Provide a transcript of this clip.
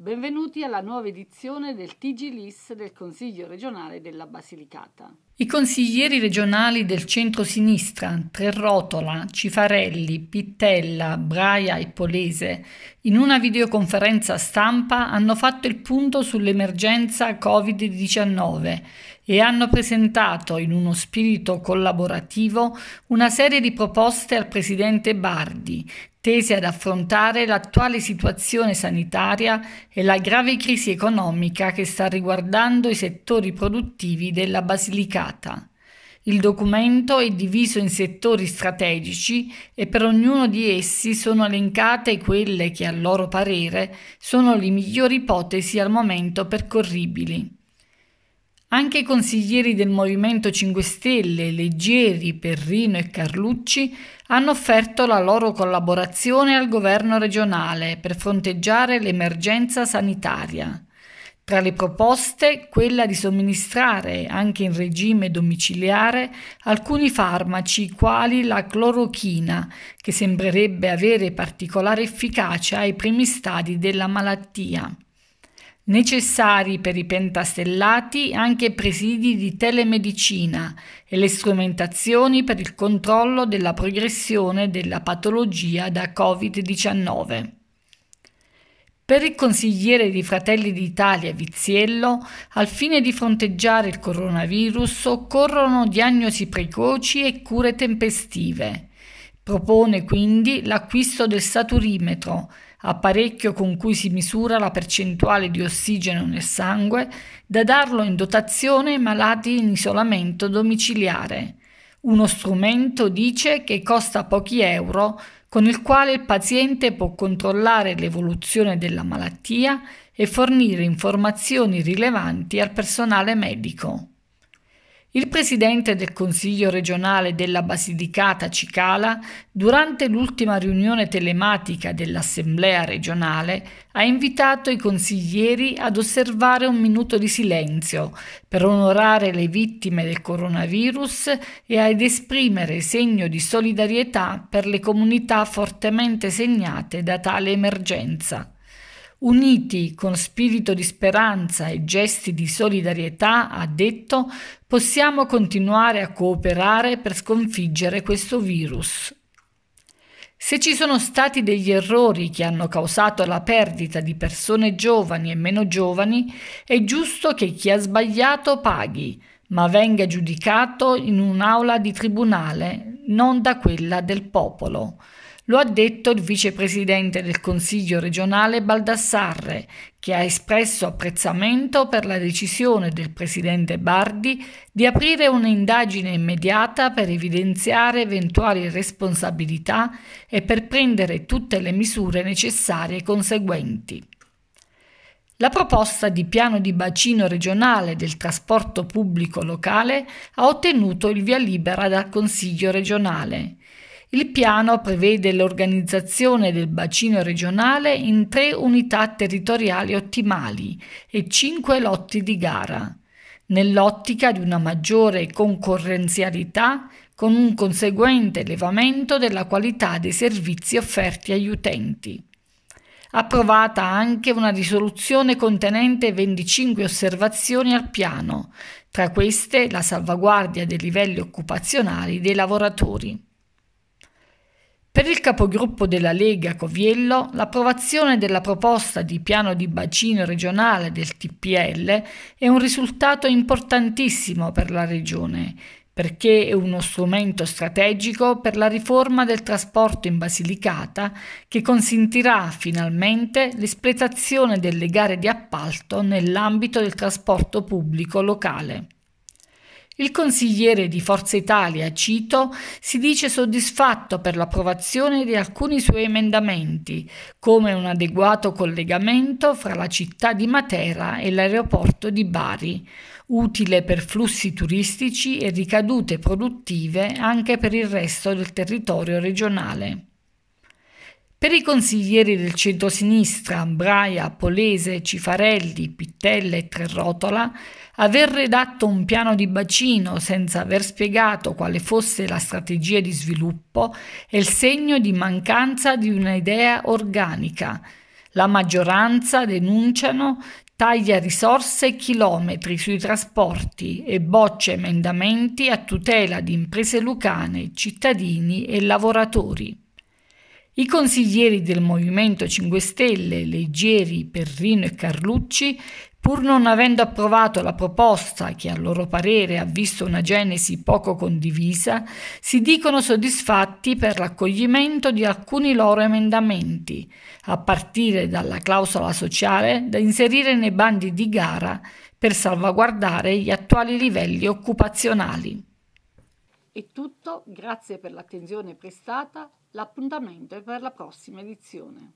Benvenuti alla nuova edizione del TG LIS del Consiglio regionale della Basilicata. I consiglieri regionali del centro-sinistra, Trerrotola, Cifarelli, Pittella, Braia e Polese, in una videoconferenza stampa hanno fatto il punto sull'emergenza Covid-19 e hanno presentato in uno spirito collaborativo una serie di proposte al presidente Bardi tese ad affrontare l'attuale situazione sanitaria e la grave crisi economica che sta riguardando i settori produttivi della Basilicata. Il documento è diviso in settori strategici e per ognuno di essi sono elencate quelle che a loro parere sono le migliori ipotesi al momento percorribili. Anche i consiglieri del Movimento 5 Stelle, Leggeri, Perrino e Carlucci, hanno offerto la loro collaborazione al governo regionale per fronteggiare l'emergenza sanitaria. Tra le proposte, quella di somministrare, anche in regime domiciliare, alcuni farmaci quali la clorochina, che sembrerebbe avere particolare efficacia ai primi stadi della malattia. Necessari per i pentastellati anche presidi di telemedicina e le strumentazioni per il controllo della progressione della patologia da Covid-19. Per il consigliere di Fratelli d'Italia Viziello, al fine di fronteggiare il coronavirus occorrono diagnosi precoci e cure tempestive. Propone quindi l'acquisto del saturimetro, apparecchio con cui si misura la percentuale di ossigeno nel sangue, da darlo in dotazione ai malati in isolamento domiciliare. Uno strumento, dice, che costa pochi euro, con il quale il paziente può controllare l'evoluzione della malattia e fornire informazioni rilevanti al personale medico. Il presidente del Consiglio regionale della Basilicata Cicala, durante l'ultima riunione telematica dell'Assemblea regionale, ha invitato i consiglieri ad osservare un minuto di silenzio per onorare le vittime del coronavirus e ad esprimere segno di solidarietà per le comunità fortemente segnate da tale emergenza. Uniti con spirito di speranza e gesti di solidarietà, ha detto, possiamo continuare a cooperare per sconfiggere questo virus. Se ci sono stati degli errori che hanno causato la perdita di persone giovani e meno giovani, è giusto che chi ha sbagliato paghi, ma venga giudicato in un'aula di tribunale, non da quella del popolo. Lo ha detto il vicepresidente del Consiglio regionale Baldassarre, che ha espresso apprezzamento per la decisione del presidente Bardi di aprire un'indagine immediata per evidenziare eventuali responsabilità e per prendere tutte le misure necessarie conseguenti. La proposta di piano di bacino regionale del trasporto pubblico locale ha ottenuto il via libera dal Consiglio regionale. Il piano prevede l'organizzazione del bacino regionale in tre unità territoriali ottimali e cinque lotti di gara, nell'ottica di una maggiore concorrenzialità con un conseguente elevamento della qualità dei servizi offerti agli utenti approvata anche una risoluzione contenente 25 osservazioni al piano, tra queste la salvaguardia dei livelli occupazionali dei lavoratori. Per il capogruppo della Lega Coviello, l'approvazione della proposta di piano di bacino regionale del TPL è un risultato importantissimo per la Regione, perché è uno strumento strategico per la riforma del trasporto in Basilicata che consentirà finalmente l'espletazione delle gare di appalto nell'ambito del trasporto pubblico locale. Il consigliere di Forza Italia, Cito, si dice soddisfatto per l'approvazione di alcuni suoi emendamenti, come un adeguato collegamento fra la città di Matera e l'aeroporto di Bari, utile per flussi turistici e ricadute produttive anche per il resto del territorio regionale. Per i consiglieri del centro-sinistra Braia, Polese, Cifarelli, Pittella e Trerrotola, aver redatto un piano di bacino senza aver spiegato quale fosse la strategia di sviluppo è il segno di mancanza di un'idea organica. La maggioranza, denunciano, taglia risorse e chilometri sui trasporti e bocce emendamenti a tutela di imprese lucane, cittadini e lavoratori. I consiglieri del Movimento 5 Stelle, Leggeri, Perrino e Carlucci, pur non avendo approvato la proposta che a loro parere ha visto una genesi poco condivisa, si dicono soddisfatti per l'accoglimento di alcuni loro emendamenti, a partire dalla clausola sociale da inserire nei bandi di gara per salvaguardare gli attuali livelli occupazionali. È tutto, grazie per l'attenzione prestata, l'appuntamento è per la prossima edizione.